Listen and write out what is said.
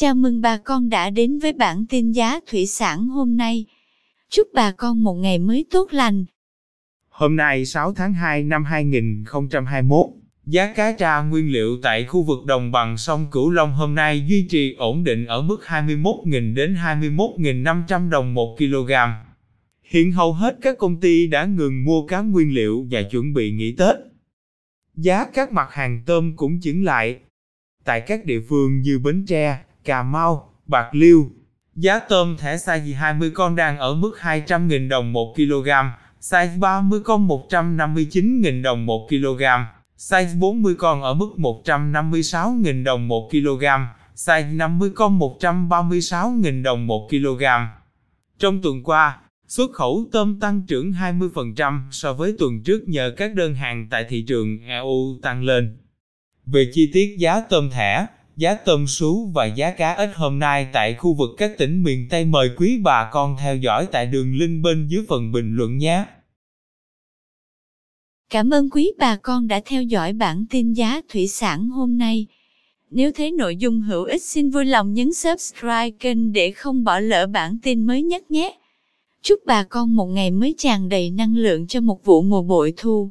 Chào mừng bà con đã đến với bản tin giá thủy sản hôm nay. Chúc bà con một ngày mới tốt lành. Hôm nay 6 tháng 2 năm 2021, giá cá tra nguyên liệu tại khu vực đồng bằng sông Cửu Long hôm nay duy trì ổn định ở mức 21.000 đến 21.500 đồng 1 kg. Hiện hầu hết các công ty đã ngừng mua cá nguyên liệu và chuẩn bị nghỉ Tết. Giá các mặt hàng tôm cũng chững lại. Tại các địa phương như Bến Tre, Cà Mau, Bạc Liêu. Giá tôm thẻ size 20 con đang ở mức 200.000 đồng 1 kg, size 30 con 159.000 đồng 1 kg, size 40 con ở mức 156.000 đồng 1 kg, size 50 con 136.000 đồng 1 kg. Trong tuần qua, xuất khẩu tôm tăng trưởng 20% so với tuần trước nhờ các đơn hàng tại thị trường EU tăng lên. Về chi tiết giá tôm thẻ, giá tôm sú và giá cá ít hôm nay tại khu vực các tỉnh miền Tây mời quý bà con theo dõi tại đường link bên dưới phần bình luận nhé. Cảm ơn quý bà con đã theo dõi bản tin giá thủy sản hôm nay. Nếu thấy nội dung hữu ích xin vui lòng nhấn subscribe kênh để không bỏ lỡ bản tin mới nhất nhé. Chúc bà con một ngày mới tràn đầy năng lượng cho một vụ mùa bội thu.